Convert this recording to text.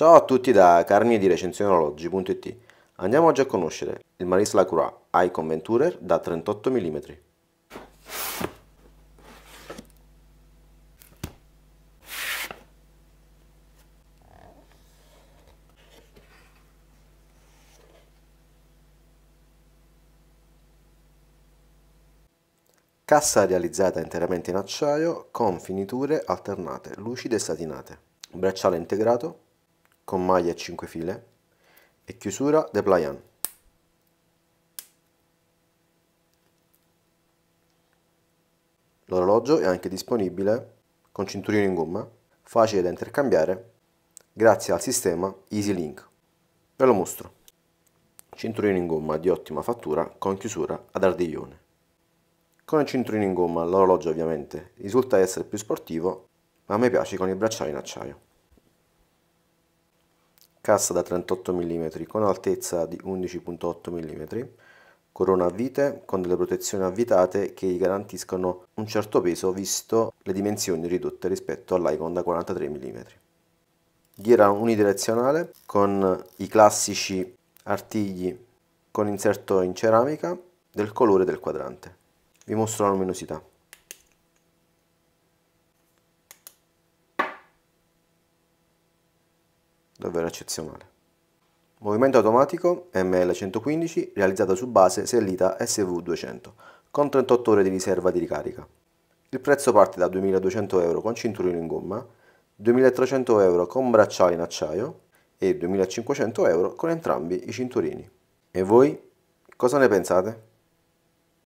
Ciao a tutti da Carni di recenzionologi.it. Andiamo oggi a conoscere il Maris Lacroix Icon Venturer da 38 mm. Cassa realizzata interamente in acciaio con finiture alternate, lucide e satinate. Bracciale integrato con maglia 5 file e chiusura de depliant. L'orologio è anche disponibile con cinturino in gomma, facile da intercambiare grazie al sistema EasyLink. Ve lo mostro. Cinturino in gomma di ottima fattura con chiusura ad ardiglione. Con il cinturino in gomma l'orologio ovviamente risulta essere più sportivo, ma a me piace con il bracciale in acciaio cassa da 38 mm con altezza di 11.8 mm, corona a vite con delle protezioni avvitate che gli garantiscono un certo peso visto le dimensioni ridotte rispetto all'Icon da 43 mm. Ghiera unidirezionale con i classici artigli con inserto in ceramica del colore del quadrante. Vi mostro la luminosità. davvero eccezionale. Movimento automatico ML115 realizzato su base Sellita SV200 con 38 ore di riserva di ricarica. Il prezzo parte da 2.200 euro con cinturino in gomma, 2.300 euro con bracciale in acciaio e 2.500 euro con entrambi i cinturini. E voi cosa ne pensate?